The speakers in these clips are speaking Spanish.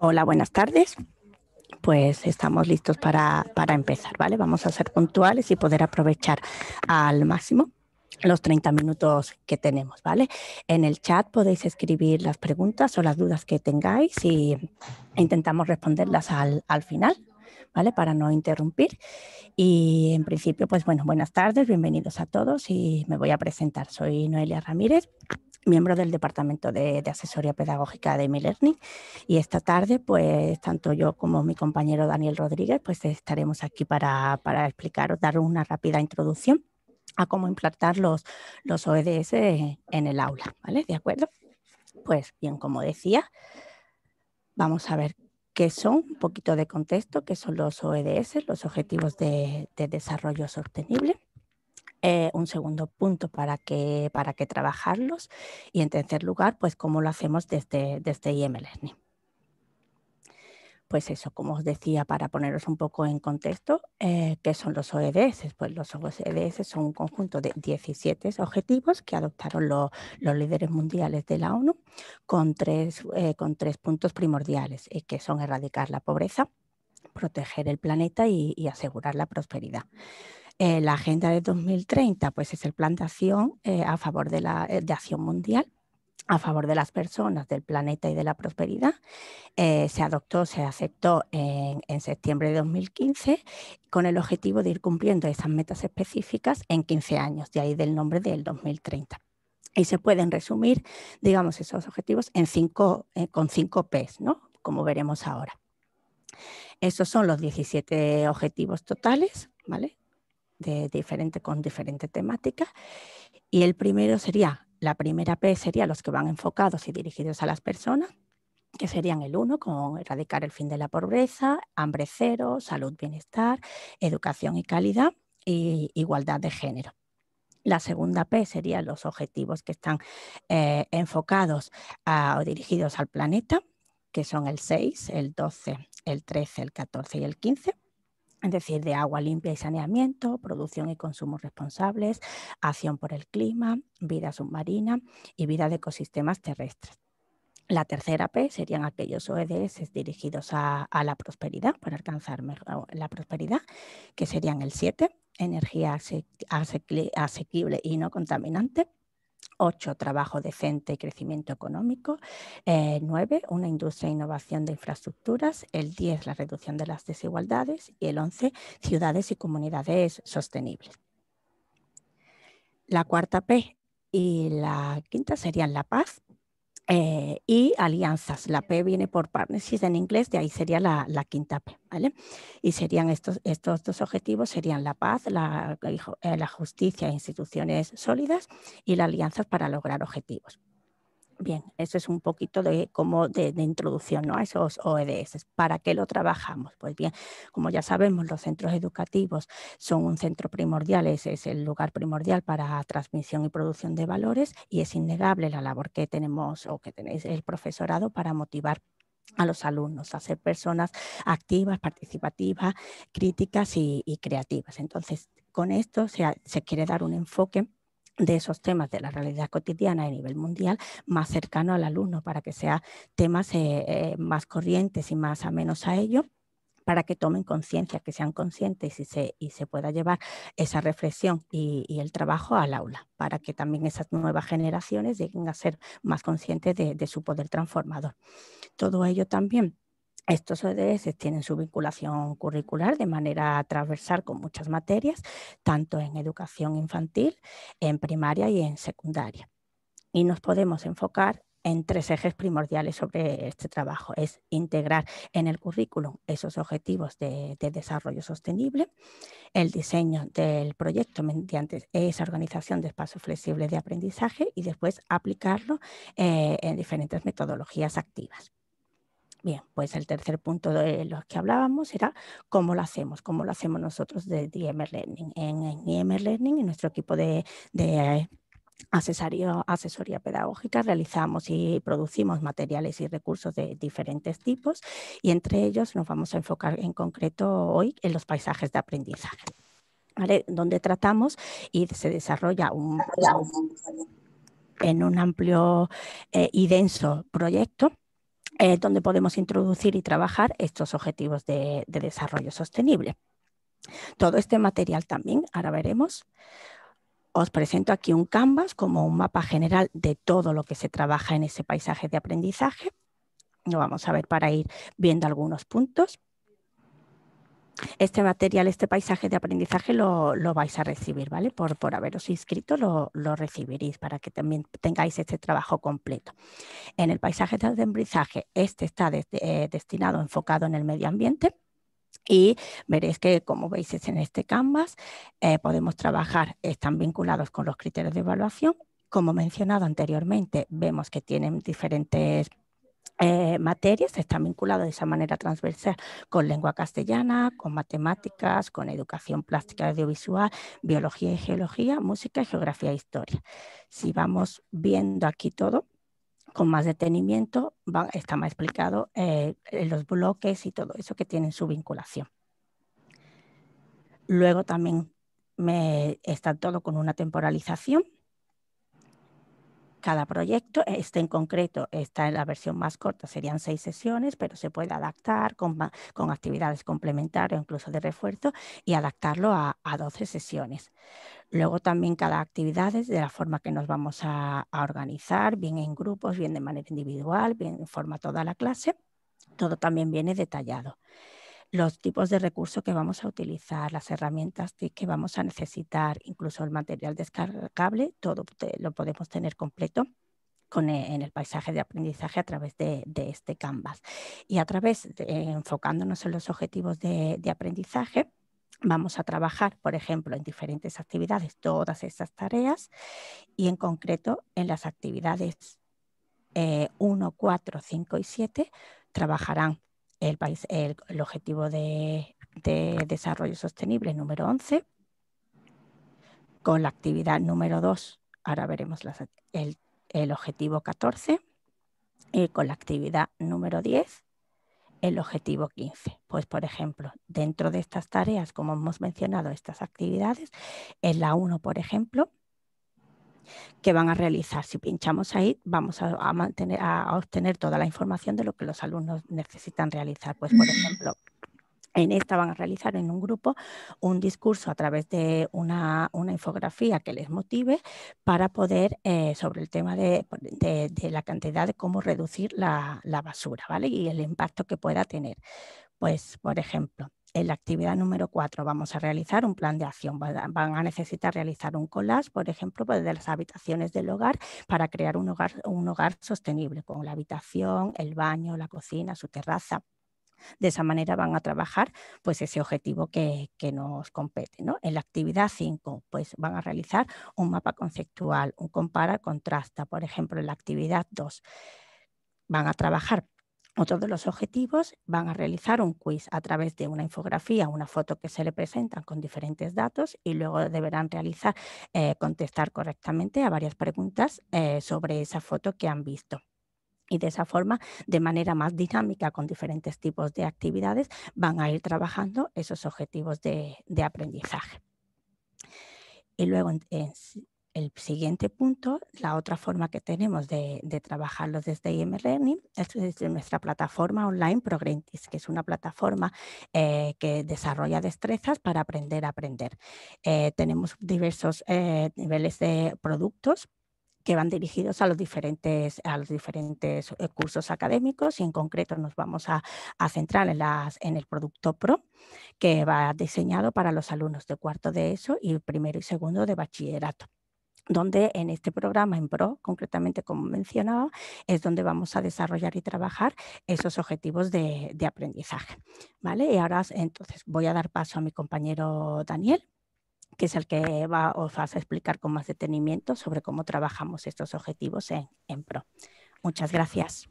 Hola, buenas tardes. Pues estamos listos para, para, empezar, ¿vale? Vamos a ser puntuales y poder aprovechar al máximo los 30 minutos que tenemos, ¿vale? En el chat podéis escribir las preguntas o las dudas que tengáis y intentamos responderlas al, al final, ¿vale? Para no interrumpir. Y en principio, pues bueno, buenas tardes, bienvenidos a todos y me voy a presentar. Soy Noelia Ramírez, miembro del Departamento de, Asesoría Pedagógica de eLearning Y esta tarde, pues tanto yo como mi compañero Daniel Rodríguez, pues estaremos aquí para, para explicaros, dar una rápida introducción a cómo implantar los, los ODS e en el aula, ¿vale? ¿De acuerdo? Pues bien, como decía, vamos a ver qué son, un poquito de contexto, qué son los OEDS, los Objetivos de Desarrollo Sostenible. Eh, un segundo punto para que para que trabajarlos y en tercer lugar, pues cómo lo hacemos desde, desde e Pues eso, como os decía, para poneros un poco en contexto, eh, ¿qué son los OEDS Pues los ODS e son un conjunto de 17 objetivos que adoptaron los líderes mundiales de la ONU con tres, eh, con tres puntos primordiales, eh, que son erradicar la pobreza, proteger el planeta y asegurar la prosperidad. Eh, la agenda de 2030 pues, es el plan de acción eh, a favor de la eh, acción mundial a favor de las personas, del planeta y de la prosperidad. se adoptó, se aceptó en, septiembre de 2015 con el objetivo de ir cumpliendo esas metas específicas en 15 años, de ahí del nombre del 2030. Y se pueden resumir, digamos, esos objetivos en cinco, con 5 Ps, ¿no? como veremos ahora. Esos son los 17 objetivos totales, ¿vale? de diferente, con diferentes temática. Y el primero sería, la primera P sería los que van enfocados y dirigidos a las personas, que serían el 1 con erradicar el fin de la pobreza, hambre cero, salud, bienestar, educación y calidad e igualdad de género. La segunda P serían los objetivos que están eh, enfocados o dirigidos al planeta, que son el 6, el 12, el 13, el 14 y el 15 es decir, de agua limpia y saneamiento, producción y consumo responsables, acción por el clima, vida submarina y vida de ecosistemas terrestres. La tercera P serían aquellos ODS e dirigidos a, la prosperidad, para alcanzar la prosperidad, que serían el 7, energía asequible y no contaminante, 8. Trabajo decente y crecimiento económico. 9. Eh, una industria e innovación de infraestructuras. El 10. La reducción de las desigualdades. Y el 11. Ciudades y comunidades sostenibles. La cuarta P y la quinta serían la paz, eh, y alianzas. La P viene por partnerships en inglés, de ahí sería la, quinta P, ¿vale? Y serían estos, estos dos objetivos, serían la paz, la, la justicia, e instituciones sólidas y las alianzas para lograr objetivos. Bien, eso es un poquito de como de, introducción ¿no? a esos OEDS. ¿Para qué lo trabajamos? Pues bien, como ya sabemos, los centros educativos son un centro primordial, es, es el lugar primordial para transmisión y producción de valores y es innegable la labor que tenemos o que tenéis el profesorado para motivar a los alumnos, a ser personas activas, participativas, críticas y, creativas. Entonces, con esto se, se quiere dar un enfoque de esos temas de la realidad cotidiana a nivel mundial más cercano al alumno para que sean temas eh, eh, más corrientes y más a menos a ello para que tomen conciencia, que sean conscientes y se, pueda llevar esa reflexión y, el trabajo al aula, para que también esas nuevas generaciones lleguen a ser más conscientes de su poder transformador. Todo ello también estos ODS tienen su vinculación curricular de manera transversal con muchas materias, tanto en educación infantil, en primaria y en secundaria. Y nos podemos enfocar en tres ejes primordiales sobre este trabajo. Es integrar en el currículum esos objetivos de, desarrollo sostenible, el diseño del proyecto mediante esa organización de espacios flexibles de aprendizaje y después aplicarlo eh, en diferentes metodologías activas. Bien, pues el tercer punto de los que hablábamos era cómo lo hacemos, cómo lo hacemos nosotros de IMR Learning. En, en Learning, en nuestro equipo de, Asesoría, pedagógica, realizamos y producimos materiales y recursos de diferentes tipos y entre ellos nos vamos a enfocar en concreto hoy en los paisajes de aprendizaje, donde tratamos y se desarrolla un, en un amplio eh, y denso proyecto donde podemos introducir y trabajar estos objetivos de, de desarrollo sostenible. Todo este material también, ahora veremos, os presento aquí un canvas como un mapa general de todo lo que se trabaja en ese paisaje de aprendizaje. Lo vamos a ver para ir viendo algunos puntos este material, este paisaje de aprendizaje lo, vais a recibir, ¿vale? Por, por haberos inscrito lo, recibiréis para que también tengáis este trabajo completo. En el paisaje de aprendizaje, este está eh, destinado, enfocado en el medio ambiente. Y veréis que, como veis es en este canvas, eh, podemos trabajar, están vinculados con los criterios de evaluación. Como mencionado anteriormente, vemos que tienen diferentes eh, materias están vinculadas de esa manera transversal con lengua castellana, con matemáticas, con educación plástica y audiovisual, biología y geología, música geografía e historia. Si vamos viendo aquí todo, con más detenimiento está más explicado eh, los bloques y todo eso que tienen su vinculación. Luego también me, está todo con una temporalización cada proyecto, eh, este en concreto está en la versión más corta, serían seis sesiones, pero se puede adaptar con, actividades complementarias, incluso de refuerzo, y adaptarlo a, a 12 sesiones. Luego también cada actividad es de la forma que nos vamos a, a organizar, bien en grupos, bien de manera individual, bien en forma toda la clase, todo también viene detallado los tipos de recursos que vamos a utilizar, las herramientas que vamos a necesitar, incluso el material descargable, todo lo podemos tener completo e, en el paisaje de aprendizaje a través de, este Canvas. Y a través, de, enfocándonos en los objetivos de, aprendizaje, vamos a trabajar, por ejemplo, en diferentes actividades, todas estas tareas y en concreto en las actividades 1, 4, 5 y 7 trabajarán el, objetivo de, desarrollo sostenible número 11, con la actividad número 2, ahora veremos el, el objetivo 14, y con la actividad número 10, el objetivo 15. Pues, por ejemplo, dentro de estas tareas, como hemos mencionado, estas actividades, en la 1, por ejemplo, que van a realizar. Si pinchamos ahí, vamos a, obtener toda la información de lo que los alumnos necesitan realizar. Pues, por mm. ejemplo, en esta van a realizar en un grupo un discurso a través de una, infografía que les motive para poder, eh, sobre el tema de, la cantidad de cómo reducir la, la basura, ¿vale? Y el impacto que pueda tener. Pues, por ejemplo, en la actividad número 4 vamos a realizar un plan de acción. Van a necesitar realizar un collage, por ejemplo, pues, de las habitaciones del hogar para crear un hogar, sostenible con la habitación, el baño, la cocina, su terraza. De esa manera van a trabajar pues, ese objetivo que, nos compete. En la actividad 5 pues, van a realizar un mapa conceptual, un compara, contrasta. Por ejemplo, en la actividad 2 van a trabajar otros de los objetivos van a realizar un quiz a través de una infografía, una foto que se le presentan con diferentes datos y luego deberán realizar, eh, contestar correctamente a varias preguntas eh, sobre esa foto que han visto. Y de esa forma, de manera más dinámica, con diferentes tipos de actividades, van a ir trabajando esos objetivos de, aprendizaje. Y luego, el siguiente punto, la otra forma que tenemos de, de trabajarlo desde IM Learning es desde nuestra plataforma online Progrentis, que es una plataforma eh, que desarrolla destrezas para aprender a aprender. Eh, tenemos diversos eh, niveles de productos que van dirigidos a los diferentes, cursos académicos y en concreto nos vamos a, centrar en, en el producto PRO, que va diseñado para los alumnos de cuarto de ESO y primero y segundo de bachillerato donde en este programa, en PRO, concretamente como mencionaba, es donde vamos a desarrollar y trabajar esos objetivos de, aprendizaje. ¿vale? Y ahora entonces voy a dar paso a mi compañero Daniel que es el que os va a explicar con más detenimiento sobre cómo trabajamos estos objetivos en, PRO. Muchas gracias.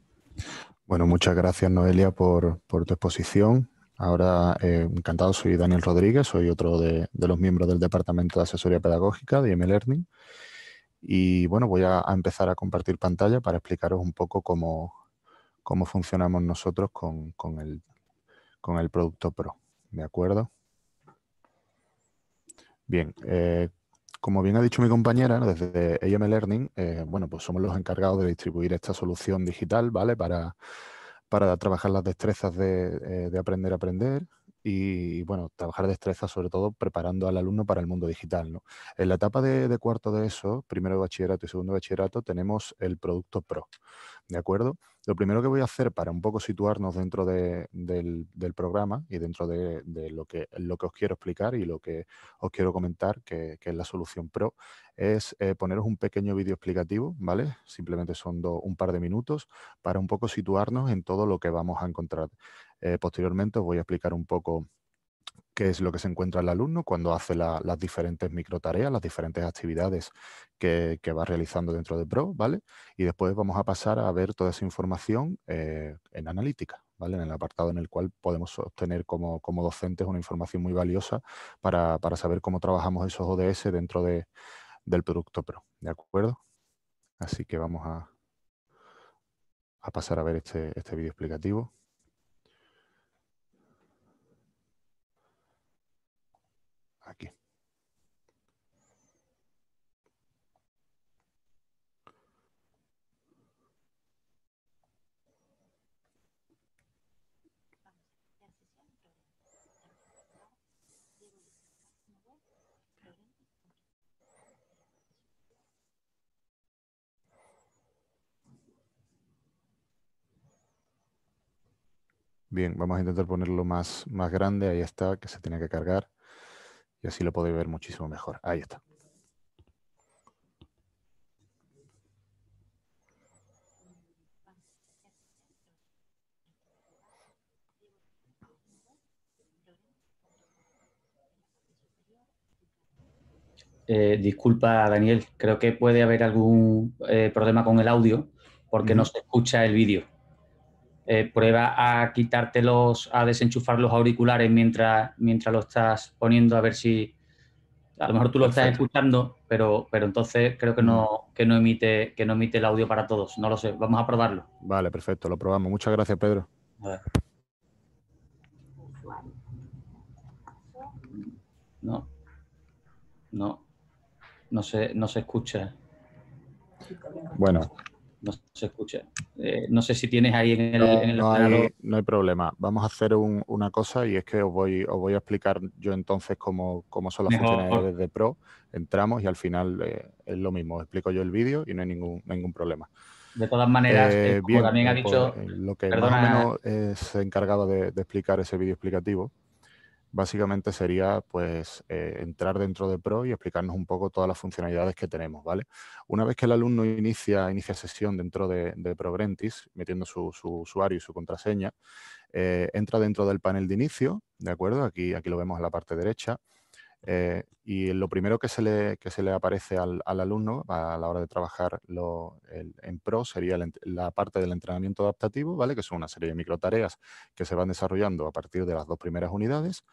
Bueno, muchas gracias Noelia por, tu exposición. Ahora, eh, encantado, soy Daniel Rodríguez, soy otro de, los miembros del Departamento de Asesoría Pedagógica de ML Learning y bueno, voy a, empezar a compartir pantalla para explicaros un poco cómo, funcionamos nosotros con, el, producto Pro. ¿De acuerdo? Bien, eh, como bien ha dicho mi compañera, desde AM Learning, eh, bueno, pues somos los encargados de distribuir esta solución digital, ¿vale? Para, trabajar las destrezas de, eh, de aprender a aprender, y, bueno, trabajar destreza sobre todo preparando al alumno para el mundo digital. ¿no? En la etapa de, cuarto de eso, primero de bachillerato y segundo de bachillerato, tenemos el producto pro, ¿de acuerdo? Lo primero que voy a hacer para un poco situarnos dentro del, programa y dentro de, lo, que, lo que os quiero explicar y lo que os quiero comentar, que, es la solución pro, es eh, poneros un pequeño vídeo explicativo, ¿vale? Simplemente son un par de minutos para un poco situarnos en todo lo que vamos a encontrar eh, posteriormente os voy a explicar un poco qué es lo que se encuentra el alumno cuando hace las diferentes micro tareas, las diferentes actividades que, va realizando dentro de Pro, ¿vale? Y después vamos a pasar a ver toda esa información eh, en analítica, ¿vale? En el apartado en el cual podemos obtener como, docentes una información muy valiosa para, saber cómo trabajamos esos ODS dentro del producto Pro, ¿de acuerdo? Así que vamos a, pasar a ver este, este vídeo explicativo. Aquí. Bien, vamos a intentar ponerlo más, más grande. Ahí está, que se tiene que cargar. Y así lo podéis ver muchísimo mejor. Ahí está. Eh, disculpa, Daniel, creo que puede haber algún eh, problema con el audio porque no se escucha el vídeo. Eh, prueba a quitártelos, a desenchufar los auriculares mientras, mientras lo estás poniendo, a ver si a lo mejor tú lo estás escuchando, pero, pero entonces creo que no, mm. no emite, que no emite el audio para todos. No lo sé. Vamos a probarlo. Vale, perfecto, lo probamos. Muchas gracias, Pedro. No. No. no se escucha. Bueno, no se escucha. Eh, no sé si tienes ahí en el, no, hay, no hay, problema. Vamos a hacer una cosa y es que os voy, os voy a explicar yo entonces cómo, son las funciones desde de Pro. Entramos y al final eh, es lo mismo. explico yo el vídeo y no hay ningún, ningún problema. De todas maneras, eh, como también ha pues, dicho... lo que menos se encargaba de explicar ese vídeo explicativo básicamente sería pues eh, entrar dentro de Pro y explicarnos un poco todas las funcionalidades que tenemos, ¿vale? Una vez que el alumno inicia, inicia sesión dentro de, de ProGrentis, metiendo su, usuario y su contraseña, eh, entra dentro del panel de inicio, ¿de acuerdo? Aquí, aquí lo vemos en la parte derecha, eh, y lo primero que se le, se le aparece al, alumno a la hora de trabajar en PRO sería la parte del entrenamiento adaptativo, ¿vale? que son una serie de micro tareas que se van desarrollando a partir de las dos primeras unidades.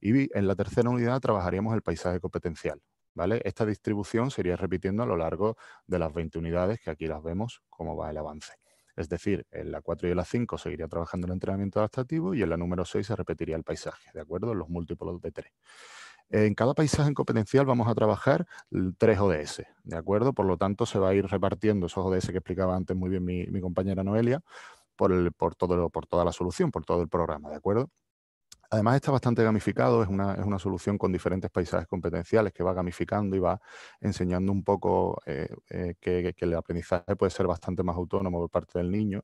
Y en la tercera unidad trabajaríamos el paisaje competencial. ¿vale? Esta distribución sería repitiendo a lo largo de las 20 unidades, que aquí las vemos cómo va el avance. Es decir, en la 4 y en la 5 seguiría trabajando el entrenamiento adaptativo y en la número 6 se repetiría el paisaje, ¿de acuerdo? Los múltiplos de 3. En cada paisaje en competencial vamos a trabajar tres ODS, ¿de acuerdo? Por lo tanto, se va a ir repartiendo esos ODS que explicaba antes muy bien mi, compañera Noelia por, por, todo, por toda la solución, por todo el programa, ¿de acuerdo? Además está bastante gamificado, es una, solución con diferentes paisajes competenciales que va gamificando y va enseñando un poco eh, eh, que, el aprendizaje puede ser bastante más autónomo por parte del niño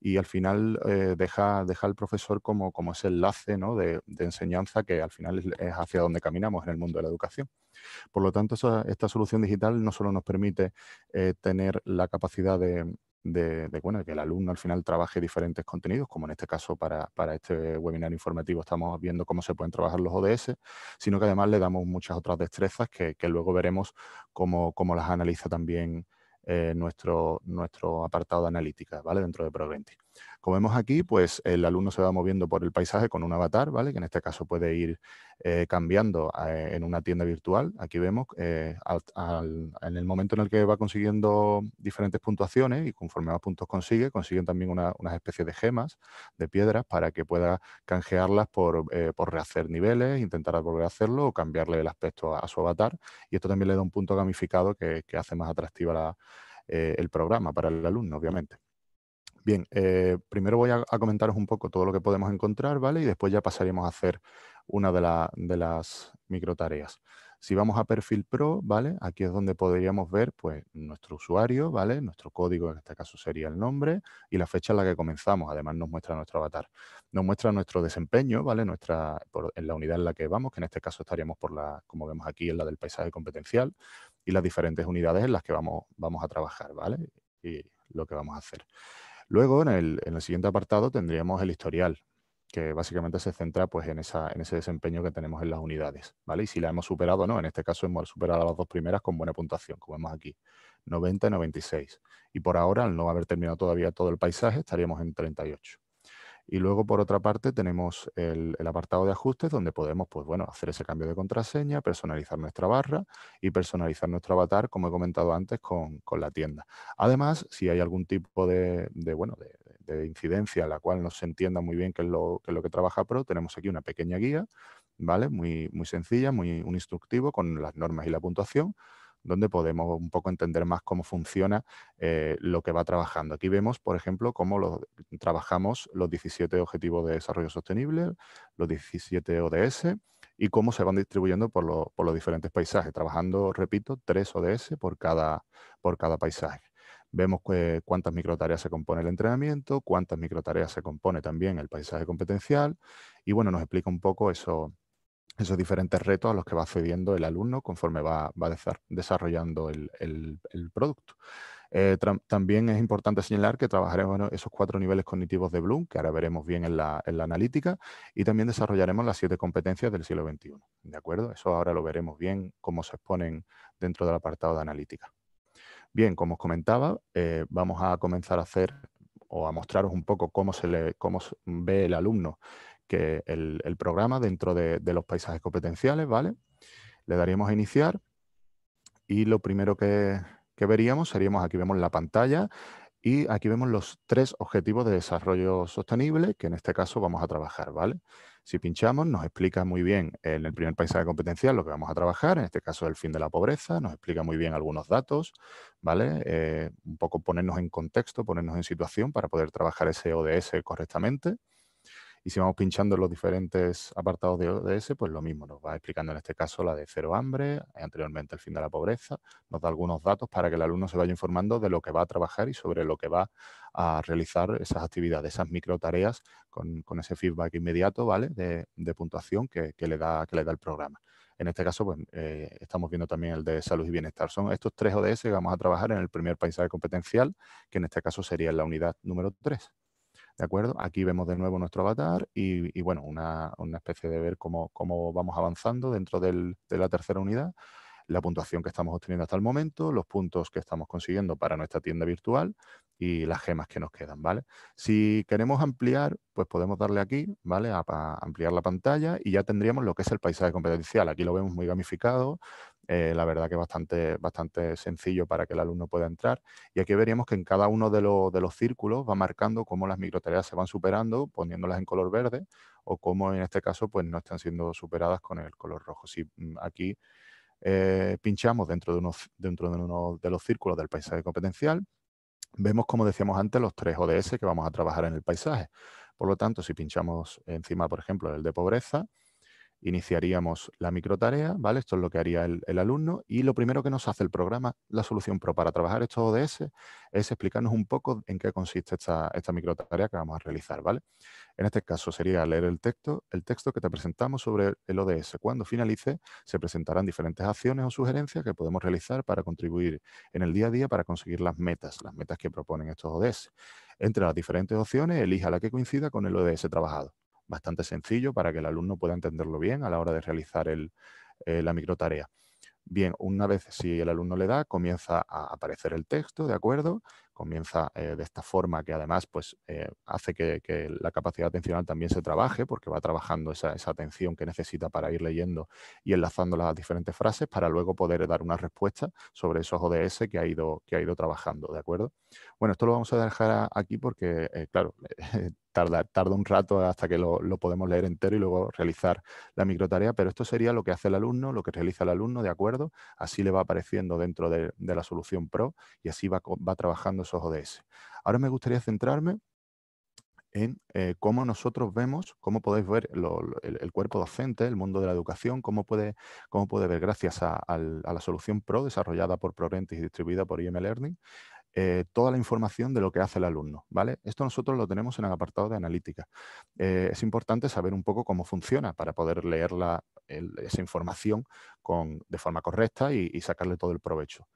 y al final eh, deja, al profesor como, como ese enlace de, enseñanza que al final es, hacia donde caminamos en el mundo de la educación. Por lo tanto, esta solución digital no solo nos permite tener la capacidad de, de, que el alumno al final trabaje diferentes contenidos, como en este caso para, este webinar informativo estamos viendo cómo se pueden trabajar los ODS, sino que además le damos muchas otras destrezas que, luego veremos cómo, las analiza también eh, nuestro, nuestro apartado de analítica ¿vale? dentro de ProGrenti. Como vemos aquí, pues el alumno se va moviendo por el paisaje con un avatar, ¿vale? Que en este caso puede ir eh, cambiando eh, en una tienda virtual. Aquí vemos eh, en el momento en el que va consiguiendo diferentes puntuaciones y conforme más puntos consigue, consiguen también unas especies de gemas, de piedras, para que pueda canjearlas por, rehacer niveles, intentar volver a hacerlo o cambiarle el aspecto a, su avatar. Y esto también le da un punto gamificado que, hace más atractiva el programa para el alumno, obviamente. Bien, eh, primero voy a, comentaros un poco todo lo que podemos encontrar, ¿vale? Y después ya pasaríamos a hacer una de, las micro tareas. Si vamos a Perfil Pro, ¿vale? Aquí es donde podríamos ver, pues, nuestro usuario, ¿vale? Nuestro código, en este caso sería el nombre, y la fecha en la que comenzamos. Además, nos muestra nuestro avatar. Nos muestra nuestro desempeño, ¿vale? Nuestra, en la unidad en la que vamos, que en este caso estaríamos por la, como vemos aquí, en la del paisaje competencial, y las diferentes unidades en las que vamos, vamos a trabajar, ¿vale? Y lo que vamos a hacer. Luego, en el, en el siguiente apartado tendríamos el historial, que básicamente se centra pues, en, esa, en ese desempeño que tenemos en las unidades, ¿vale? Y si la hemos superado o no, en este caso hemos superado las dos primeras con buena puntuación, como vemos aquí, 90 y 96. Y por ahora, al no haber terminado todavía todo el paisaje, estaríamos en 38. Y luego, por otra parte, tenemos el, apartado de ajustes donde podemos pues, bueno, hacer ese cambio de contraseña, personalizar nuestra barra y personalizar nuestro avatar, como he comentado antes, con, la tienda. Además, si hay algún tipo de, incidencia a la cual no se entienda muy bien qué es, lo, lo que trabaja Pro, tenemos aquí una pequeña guía, ¿vale? Muy, muy sencilla, muy un instructivo con las normas y la puntuación donde podemos un poco entender más cómo funciona eh, lo que va trabajando. Aquí vemos, por ejemplo, cómo trabajamos los 17 Objetivos de Desarrollo Sostenible, los 17 ODS y cómo se van distribuyendo por, los diferentes paisajes, trabajando, repito, tres ODS por cada, por cada paisaje vemos cuántas microtareas se compone el entrenamiento, cuántas microtareas se compone también el paisaje competencial y bueno, nos explica un poco eso, esos diferentes retos a los que va accediendo el alumno conforme va, va desarrollando el, producto. Eh, también es importante señalar que trabajaremos esos cuatro niveles cognitivos de Bloom, que ahora veremos bien en la, analítica, y también desarrollaremos las siete competencias del siglo XXI. ¿De acuerdo? Eso ahora lo veremos bien cómo se exponen dentro del apartado de analítica. Bien, como os comentaba, eh, vamos a comenzar a hacer o a mostraros un poco cómo se cómo ve el alumno que el, programa dentro de, los paisajes competenciales, ¿vale? Le daríamos a iniciar y lo primero que, veríamos seríamos, aquí vemos la pantalla, y aquí vemos los tres objetivos de desarrollo sostenible que en este caso vamos a trabajar, ¿vale? Si pinchamos nos explica muy bien en el primer paisaje competencial lo que vamos a trabajar, en este caso el fin de la pobreza, nos explica muy bien algunos datos, ¿vale? Eh, un poco ponernos en contexto, ponernos en situación para poder trabajar ese ODS correctamente. Y si vamos pinchando los diferentes apartados de ODS, pues lo mismo, nos va explicando en este caso la de cero hambre, anteriormente el fin de la pobreza, nos da algunos datos para que el alumno se vaya informando de lo que va a trabajar y sobre lo que va a realizar esas actividades, esas micro tareas con, ese feedback inmediato, ¿vale? De, puntuación que, le da, que le da el programa. En este caso, pues eh, estamos viendo también el de salud y bienestar. Son estos tres ODS que vamos a trabajar en el primer paisaje competencial, que en este caso sería la unidad número 3. ¿De acuerdo? Aquí vemos de nuevo nuestro avatar y, bueno, una, especie de ver cómo, vamos avanzando dentro de la tercera unidad, la puntuación que estamos obteniendo hasta el momento, los puntos que estamos consiguiendo para nuestra tienda virtual y las gemas que nos quedan, ¿vale? Si queremos ampliar, pues podemos darle aquí, ¿vale? A, a ampliar la pantalla y ya tendríamos lo que es el paisaje competencial. Aquí lo vemos muy gamificado, eh, la verdad que bastante, bastante sencillo para que el alumno pueda entrar. Y aquí veríamos que en cada uno de, los círculos va marcando cómo las microtareas se van superando, poniéndolas en color verde, o cómo en este caso pues, no están siendo superadas con el color rojo. Si mm, aquí eh, pinchamos dentro, de, dentro de uno de los círculos del paisaje competencial, vemos, como decíamos antes, los tres ODS que vamos a trabajar en el paisaje. Por lo tanto, si pinchamos encima, por ejemplo, el de pobreza, iniciaríamos la microtarea, ¿vale? Esto es lo que haría el, alumno y lo primero que nos hace el programa, la solución pro para trabajar estos ODS, es explicarnos un poco en qué consiste esta, esta microtarea que vamos a realizar, ¿vale? En este caso sería leer el texto, el texto que te presentamos sobre el ODS. Cuando finalice, se presentarán diferentes acciones o sugerencias que podemos realizar para contribuir en el día a día para conseguir las metas, las metas que proponen estos ODS. Entre las diferentes opciones, elija la que coincida con el ODS trabajado bastante sencillo para que el alumno pueda entenderlo bien a la hora de realizar eh, la microtarea. Bien, una vez si el alumno le da, comienza a aparecer el texto, ¿de acuerdo? comienza eh, de esta forma que además pues, eh, hace que, la capacidad atencional también se trabaje porque va trabajando esa, atención que necesita para ir leyendo y enlazando las diferentes frases para luego poder dar una respuesta sobre esos ODS que ha ido, que ha ido trabajando, ¿de acuerdo? Bueno, esto lo vamos a dejar aquí porque, eh, claro, Tarda, tarda, un rato hasta que lo, podemos leer entero y luego realizar la microtarea, pero esto sería lo que hace el alumno, lo que realiza el alumno, ¿de acuerdo? Así le va apareciendo dentro de, la solución PRO y así va, va trabajando ese Ahora me gustaría centrarme en eh, cómo nosotros vemos, cómo podéis ver el, cuerpo docente, el mundo de la educación, cómo puede, cómo puede ver, gracias a, la solución PRO desarrollada por ProRentis y distribuida por IM e Learning, eh, toda la información de lo que hace el alumno. ¿vale? Esto nosotros lo tenemos en el apartado de analítica. Eh, es importante saber un poco cómo funciona para poder leer esa información con, de forma correcta y sacarle todo el provecho.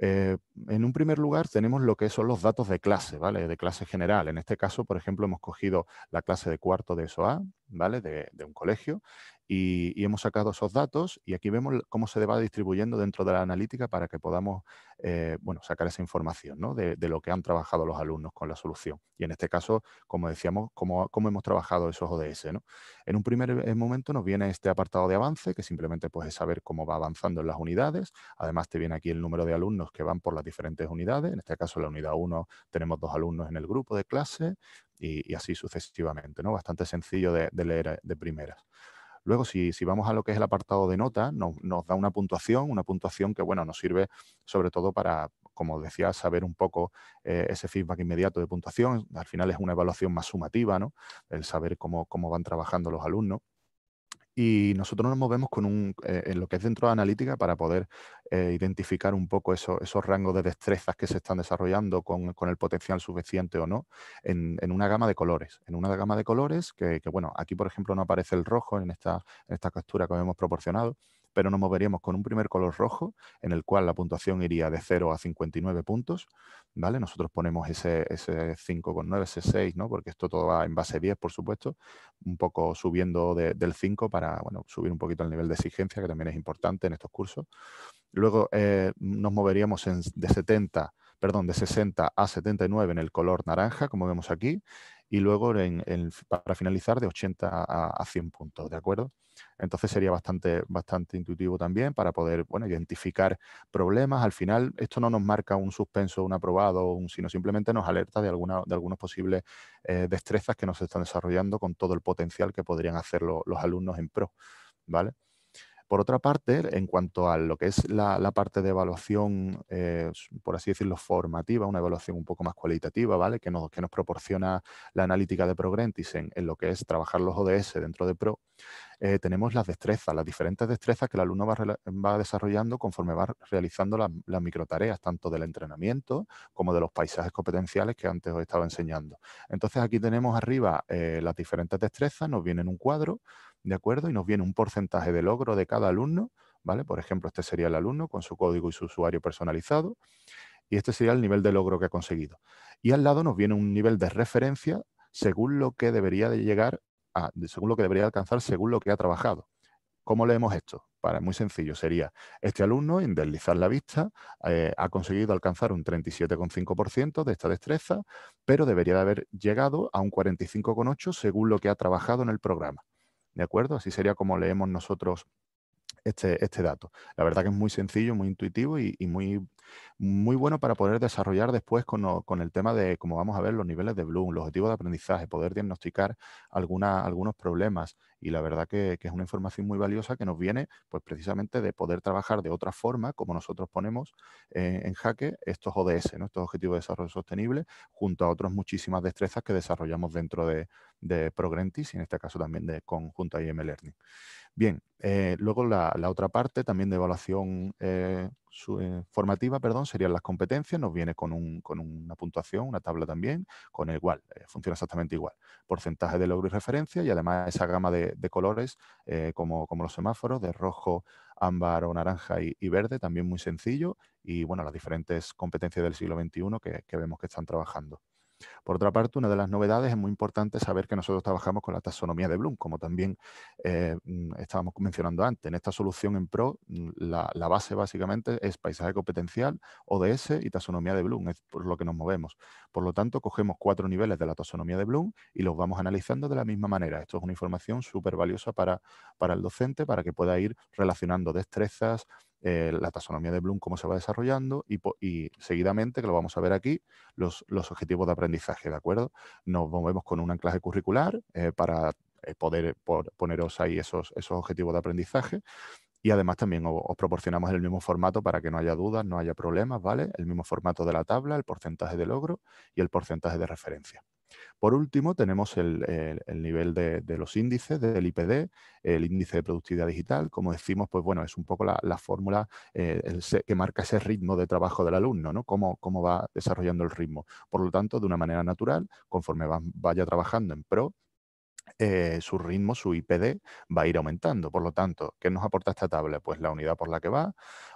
Eh, en un primer lugar tenemos lo que son los datos de clase, ¿vale? De clase general. En este caso, por ejemplo, hemos cogido la clase de cuarto de SOA, ¿vale? de un colegio y, hemos sacado esos datos y aquí vemos cómo se va distribuyendo dentro de la analítica para que podamos eh, sacar esa información de, lo que han trabajado los alumnos con la solución. Y en este caso, como decíamos, cómo, hemos trabajado esos ODS. ¿no? En un primer eh, momento nos viene este apartado de avance, que simplemente pues, es saber cómo va avanzando en las unidades. Además, te viene aquí el número de alumnos que van por las diferentes unidades. En este caso, en la unidad 1 tenemos dos alumnos en el grupo de clase y, así sucesivamente. Bastante sencillo de leer eh, de primeras. Luego, si, vamos a lo que es el apartado de notas, nos da una puntuación, una puntuación que, bueno, nos sirve sobre todo para, como decía, saber un poco eh, ese feedback inmediato de puntuación. Al final es una evaluación más sumativa, ¿no? El saber cómo van trabajando los alumnos y nosotros nos movemos con un, eh, en lo que es dentro de analítica para poder eh, identificar un poco esos rangos de destrezas que se están desarrollando con, con el potencial suficiente o no en, en, una gama de colores. En una gama de colores que, bueno, aquí por ejemplo no aparece el rojo en esta, en esta captura que hemos proporcionado, pero nos moveríamos con un primer color rojo en el cual la puntuación iría de 0 a 59 puntos, ¿vale? Nosotros ponemos ese, ese 5,9, ese 6, ¿no? Porque esto todo va en base 10, por supuesto, un poco subiendo del 5 para, bueno, subir un poquito el nivel de exigencia, que también es importante en estos cursos. Luego eh, nos moveríamos de 70 perdón, de 60 a 79 en el color naranja, como vemos aquí, y luego para finalizar de 80 a, 100 puntos, ¿de acuerdo? Entonces sería bastante, bastante intuitivo también para poder bueno, identificar problemas. Al final, esto no nos marca un suspenso, un aprobado, sino simplemente nos alerta de, alguna, de algunos posibles eh, destrezas que nos están desarrollando con todo el potencial que podrían hacer los alumnos en pro, ¿vale? Por otra parte, en cuanto a lo que es la, parte de evaluación, eh, por así decirlo, formativa, una evaluación un poco más cualitativa, ¿vale? Que nos, que nos proporciona la analítica de ProGrentis en, en lo que es trabajar los ODS dentro de Pro, eh, tenemos las destrezas, las diferentes destrezas que el alumno va, desarrollando conforme va realizando las, las microtareas, tanto del entrenamiento como de los paisajes competenciales que antes os estaba enseñando. Entonces aquí tenemos arriba eh, las diferentes destrezas, nos vienen un cuadro, ¿de acuerdo? Y nos viene un porcentaje de logro de cada alumno, ¿vale? Por ejemplo, este sería el alumno con su código y su usuario personalizado, y este sería el nivel de logro que ha conseguido. Y al lado nos viene un nivel de referencia según lo que debería de llegar a, según lo que debería alcanzar, según lo que ha trabajado. ¿Cómo leemos esto? Para muy sencillo, sería este alumno en deslizar la vista eh, ha conseguido alcanzar un 37,5% de esta destreza, pero debería de haber llegado a un 45,8% según lo que ha trabajado en el programa. ¿De acuerdo? Así sería como leemos nosotros este, este dato. La verdad que es muy sencillo, muy intuitivo y, y muy muy bueno para poder desarrollar después con, el tema de, como vamos a ver, los niveles de Bloom, los objetivos de aprendizaje, poder diagnosticar algunos problemas. Y la verdad que, es una información muy valiosa que nos viene pues precisamente de poder trabajar de otra forma, como nosotros ponemos eh, en jaque estos ODS, estos Objetivos de Desarrollo Sostenible, junto a otras muchísimas destrezas que desarrollamos dentro de, de Progrentis y en este caso también de conjunto IM Learning. Bien, eh, luego la, otra parte también de evaluación eh, su, eh, formativa perdón, serían las competencias, nos viene con, un, con una puntuación, una tabla también, con igual, eh, funciona exactamente igual. Porcentaje de logro y referencia y además esa gama de, colores eh, como, los semáforos, de rojo, ámbar o naranja y, verde, también muy sencillo. Y bueno, las diferentes competencias del siglo XXI que vemos que están trabajando. Por otra parte, una de las novedades es muy importante saber que nosotros trabajamos con la taxonomía de Bloom, como también eh, mm, estábamos mencionando antes. En esta solución en PRO, mm, la, base básicamente es paisaje competencial, ODS y taxonomía de Bloom, es por lo que nos movemos. Por lo tanto, cogemos cuatro niveles de la taxonomía de Bloom y los vamos analizando de la misma manera. Esto es una información súper valiosa para el docente, para que pueda ir relacionando destrezas, eh, la taxonomía de Bloom, cómo se va desarrollando y, seguidamente, que lo vamos a ver aquí, los, objetivos de aprendizaje, ¿de acuerdo? Nos movemos con un anclaje curricular eh, para eh, poder poneros ahí esos, esos objetivos de aprendizaje y además también os, proporcionamos el mismo formato para que no haya dudas, no haya problemas, ¿vale? El mismo formato de la tabla, el porcentaje de logro y el porcentaje de referencia. Por último, tenemos el, nivel de, los índices del IPD, el índice de productividad digital. Como decimos, pues bueno, es un poco la, fórmula eh, que marca ese ritmo de trabajo del alumno, ¿no? Cómo, va desarrollando el ritmo. Por lo tanto, de una manera natural, conforme vaya trabajando en pro, eh, su ritmo, su IPD, va a ir aumentando. Por lo tanto, ¿qué nos aporta esta tabla? Pues la unidad por la que va,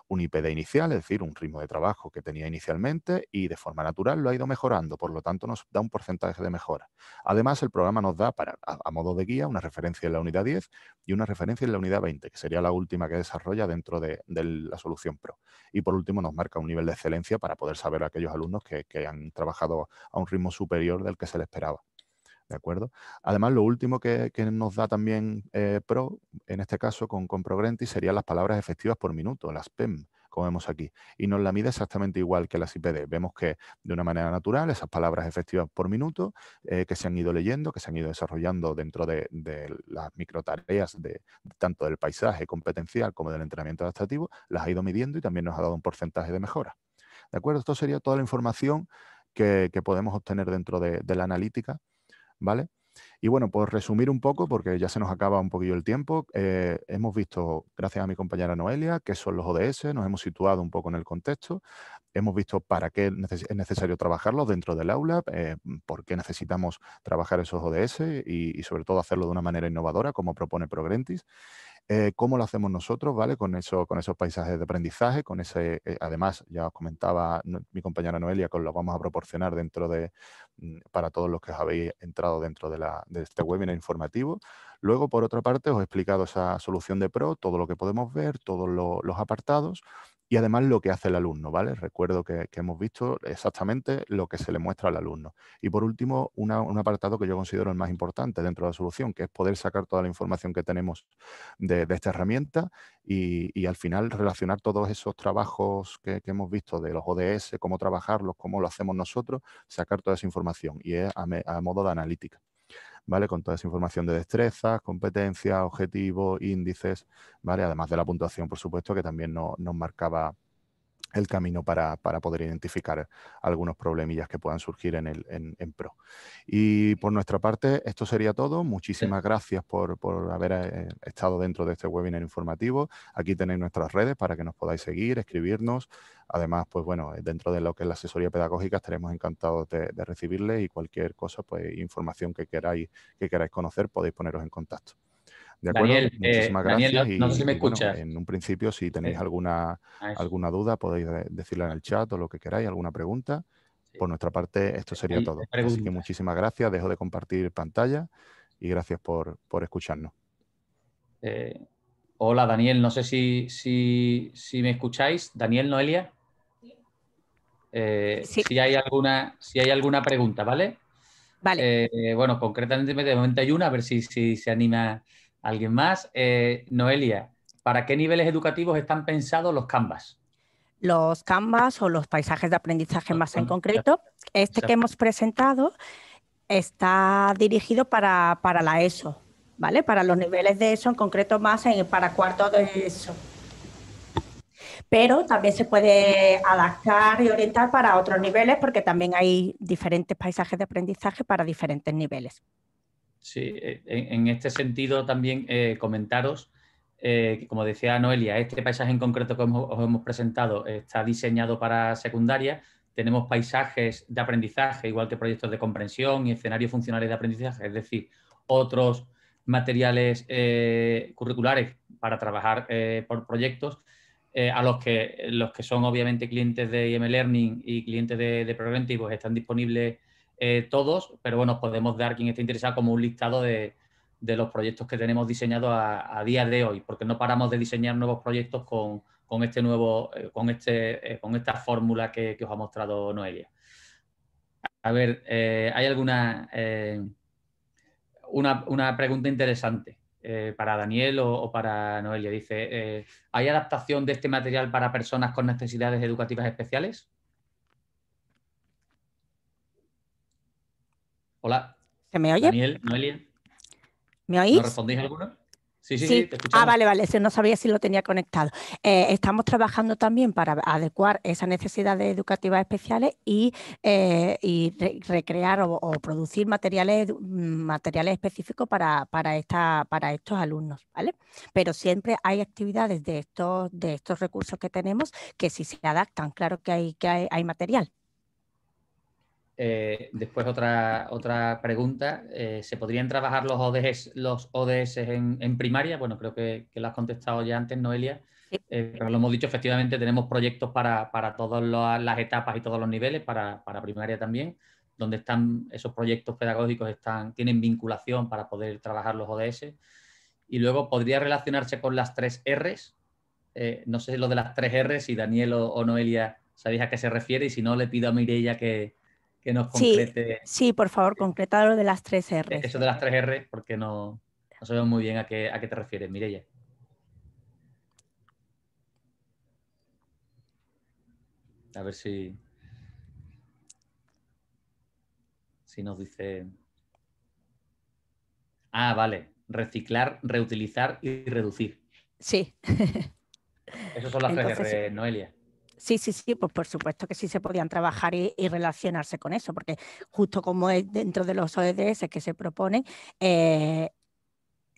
un IPD inicial, es decir, un ritmo de trabajo que tenía inicialmente y de forma natural lo ha ido mejorando, por lo tanto nos da un porcentaje de mejora. Además, el programa nos da para, a, modo de guía una referencia en la unidad 10 y una referencia en la unidad 20, que sería la última que desarrolla dentro de, la solución PRO. Y por último, nos marca un nivel de excelencia para poder saber a aquellos alumnos que, que han trabajado a un ritmo superior del que se le esperaba. ¿de acuerdo? Además, lo último que, nos da también eh, Pro, en este caso con, ProGrenti, serían las palabras efectivas por minuto, las PEM, como vemos aquí. Y nos la mide exactamente igual que las IPD. Vemos que de una manera natural, esas palabras efectivas por minuto, eh, que se han ido leyendo, que se han ido desarrollando dentro de, las microtareas de, tanto del paisaje competencial como del entrenamiento adaptativo, las ha ido midiendo y también nos ha dado un porcentaje de mejora. ¿De acuerdo? Esto sería toda la información que, podemos obtener dentro de la analítica ¿vale? Y bueno, pues resumir un poco, porque ya se nos acaba un poquillo el tiempo, eh, hemos visto, gracias a mi compañera Noelia, qué son los ODS, nos hemos situado un poco en el contexto, hemos visto para qué es necesario trabajarlos dentro del aula, eh, por qué necesitamos trabajar esos ODS y, y sobre todo hacerlo de una manera innovadora, como propone Progrentis. Eh, ¿Cómo lo hacemos nosotros, ¿vale? Con, eso, con esos paisajes de aprendizaje, con ese, eh, además, ya os comentaba mi compañera Noelia, con os lo vamos a proporcionar dentro de, mm, para todos los que os habéis entrado dentro de, este webinar informativo. Luego, por otra parte, os he explicado esa solución de PRO, todo lo que podemos ver, todos los apartados, y además lo que hace el alumno, ¿vale? Recuerdo que, hemos visto exactamente lo que se le muestra al alumno. Y por último, un apartado que yo considero el más importante dentro de la solución, que es poder sacar toda la información que tenemos de, esta herramienta y, al final relacionar todos esos trabajos que, hemos visto de los ODS, cómo trabajarlos, cómo lo hacemos nosotros, sacar toda esa información y es a modo de analítica. ¿vale? Con toda esa información de destrezas, competencias, objetivos, índices, ¿vale? Además de la puntuación, por supuesto, que también nos marcaba el camino para, poder identificar algunos problemillas que puedan surgir en, el, en, en PRO. Y por nuestra parte, esto sería todo. Muchísimas gracias por, por haber eh, estado dentro de este webinar informativo. Aquí tenéis nuestras redes para que nos podáis seguir, escribirnos. Además, pues bueno, eh, dentro de lo que es la asesoría pedagógica estaremos encantados de, de recibirles y cualquier cosa, pues información que queráis, que queráis conocer, podéis poneros en contacto. Daniel, eh, Muchísimas gracias. no, sé si me escuchas. en un principio, si tenéis alguna, ah, alguna duda, podéis decirla en el chat o lo que queráis, alguna pregunta. Por nuestra parte, esto eh, sería todo. Así que muchísimas gracias. Dejo de compartir pantalla y gracias por, por escucharnos. Eh, hola, Daniel. No sé si, me escucháis. Daniel, Noelia. si, hay alguna, si hay alguna pregunta, ¿vale? Vale. bueno, concretamente de momento hay una, a ver si, si se anima ¿Alguien más? Eh, Noelia, ¿para qué niveles educativos están pensados los canvas? Los canvas o los paisajes de aprendizaje más en concreto. Este que hemos presentado está dirigido para, la ESO, ¿vale? Para los niveles de ESO, en concreto más en, para cuarto de ESO pero también se puede adaptar y orientar para otros niveles porque también hay diferentes paisajes de aprendizaje para diferentes niveles. Sí, eh, en, este sentido también eh, comentaros, eh, como decía Noelia, este paisaje en concreto que os hemos presentado está diseñado para secundaria. Tenemos paisajes de aprendizaje, igual que proyectos de comprensión y escenarios funcionales de aprendizaje, es decir, otros materiales curriculares para trabajar por proyectos. a los que, los que son obviamente clientes de IM Learning y clientes de, de pues están disponibles eh, todos, pero bueno, podemos dar quien esté interesado como un listado de, los proyectos que tenemos diseñados a, día de hoy, porque no paramos de diseñar nuevos proyectos con, este nuevo, eh, con, este, eh, con esta fórmula que, os ha mostrado Noelia. A ver, hay alguna una, pregunta interesante para Daniel o, o, para Noelia. Dice, ¿hay adaptación de este material para personas con necesidades educativas especiales? Hola. ¿Se me oye? Daniel, Noelia. ¿Me oís? ¿No respondéis alguna? Sí, sí, sí. ah, vale, vale, no sabía si lo tenía conectado. Eh, estamos trabajando también para adecuar esas necesidades educativas especiales y, eh, recrear o, producir materiales, materiales específicos para, esta, para estos alumnos, ¿vale? Pero siempre hay actividades de estos, de estos recursos que tenemos que si se adaptan, claro que hay, que hay, hay material, eh, después otra, otra pregunta, eh, ¿se podrían trabajar los ODS, los ODS en, primaria? Bueno, creo que, lo has contestado ya antes, Noelia, eh, pero lo hemos dicho, efectivamente tenemos proyectos para, todas las etapas y todos los niveles, para, primaria también, donde están esos proyectos pedagógicos están, tienen vinculación para poder trabajar los ODS. Y luego podría relacionarse con las tres Rs. no sé lo de las tres Rs, si Daniel o, Noelia sabéis a qué se refiere, y si no, le pido a Mireia que, que nos concrete. Sí, por favor, eh, concreta lo de las tres R. E-, eso de las tres R, porque no, no sabemos muy bien a qué, a qué te refieres, Mireya. A ver si, si nos dice. Ah, vale. Reciclar, reutilizar y reducir. Sí. Esas son las tres R, Noelia. Sí, sí, sí, pues por supuesto que sí se podían trabajar y, relacionarse con eso, porque justo como es dentro de los ODS e que se proponen, eh,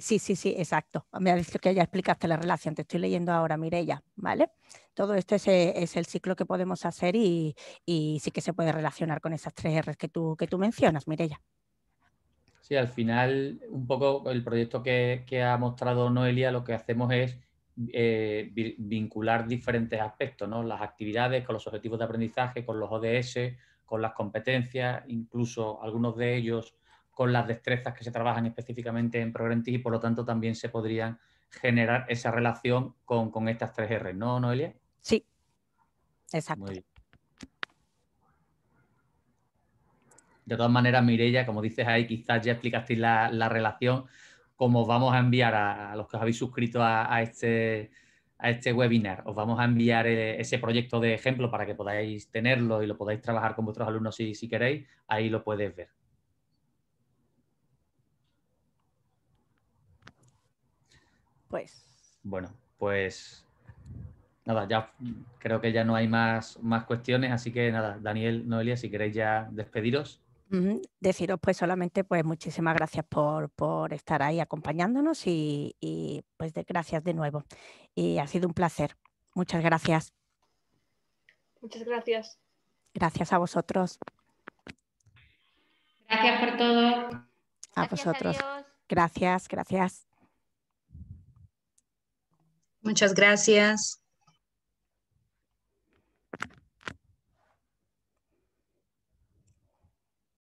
Sí, sí, sí, exacto. Me ha dicho que ya explicaste la relación, te estoy leyendo ahora, Mirella, ¿vale? Todo esto eh, es, el ciclo que podemos hacer y, sí que se puede relacionar con esas tres R que tú, mencionas, Mirella. Sí, al final, un poco el proyecto que ha mostrado Noelia, lo que hacemos es eh, vincular diferentes aspectos, ¿no? las actividades con los objetivos de aprendizaje, con los ODS, con las competencias, incluso algunos de ellos con las destrezas que se trabajan específicamente en ProGrentis y por lo tanto también se podrían generar esa relación con, estas tres R, ¿no, Noelia? Sí, exacto. De todas maneras, Mirella, como dices ahí, quizás ya explicaste la, la relación, como os vamos a enviar a, los que os habéis suscrito a, este, a este webinar, os vamos a enviar eh, ese proyecto de ejemplo para que podáis tenerlo y lo podáis trabajar con vuestros alumnos si, si queréis, ahí lo podéis ver. Pues. Bueno, pues nada, ya creo que ya no hay más, más cuestiones, así que nada, Daniel, Noelia, si queréis ya despediros. Deciros pues solamente pues muchísimas gracias por, por estar ahí acompañándonos y, pues de, gracias de nuevo. Y ha sido un placer. Muchas gracias. Muchas gracias. Gracias a vosotros. Gracias por todo. A vosotros. Gracias, gracias. Muchas gracias.